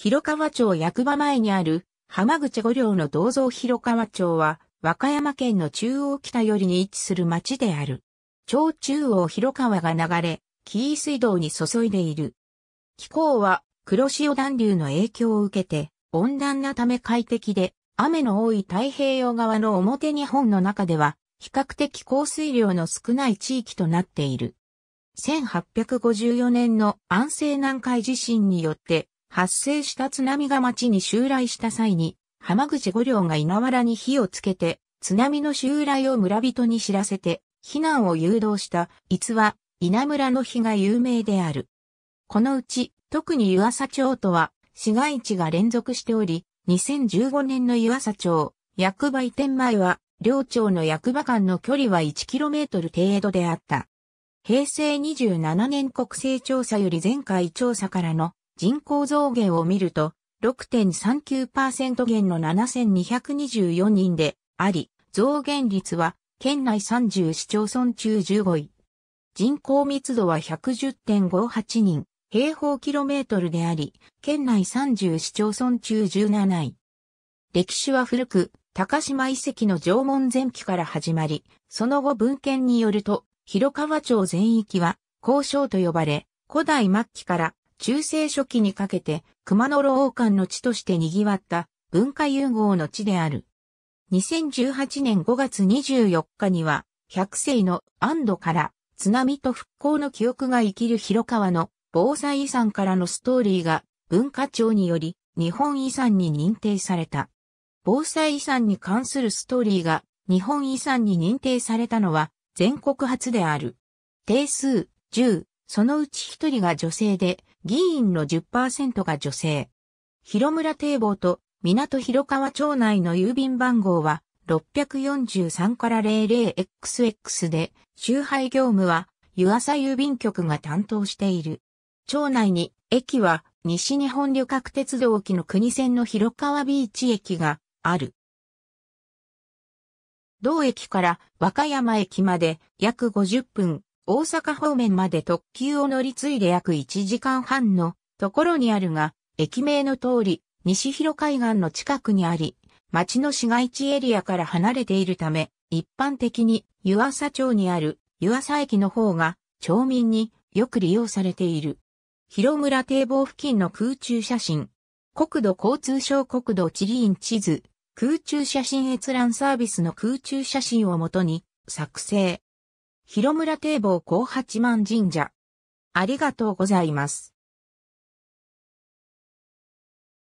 広川町役場前にある浜口五両の銅像広川町は和歌山県の中央北寄りに位置する町である。町中央広川が流れ、紀伊水道に注いでいる。気候は黒潮暖流の影響を受けて温暖なため快適で雨の多い太平洋側の表日本の中では比較的降水量の少ない地域となっている。1854年の安政南海地震によって発生した津波が町に襲来した際に、浜口五両が稲原に火をつけて、津波の襲来を村人に知らせて、避難を誘導した逸話、稲村の日が有名である。このうち、特に湯浅町とは、市街地が連続しており、2015年の湯浅町、役場移転前は、両町の役場間の距離は 1km 程度であった。平成27年国勢調査より前回調査からの人口増減を見ると、6.39%減の7224人であり、増減率は県内30市町村中15位。人口密度は110.58人平方キロメートルであり、県内30市町村中17位。歴史は古く、高島遺跡の縄文前期から始まり、その後文献によると、広川町全域は、交渉と呼ばれ、古代末期から中世初期にかけて熊野老王館の地として賑わった文化融合の地である。2018年5月24日には、百世の安堵から津波と復興の記憶が生きる広川の防災遺産からのストーリーが文化庁により日本遺産に認定された。防災遺産に関するストーリーが日本遺産に認定されたのは全国初である。定数10、そのうち1人が女性で、議員の10%が女性。広村堤防と港広川町内の郵便番号は643から 00XX で、集配業務は湯浅郵便局が担当している。町内に駅は西日本旅客鉄道機の国線の広川ビーチ駅がある。同駅から和歌山駅まで約50分、大阪方面まで特急を乗り継いで約1時間半のところにあるが、駅名の通り、西広海岸の近くにあり、町の市街地エリアから離れているため、一般的に湯浅町にある湯浅駅の方が町民によく利用されている。広村堤防付近の空中写真。国土交通省国土地理院地図。空中写真閲覧サービスの空中写真をもとに作成。広村堤防高八幡神社。ありがとうございます。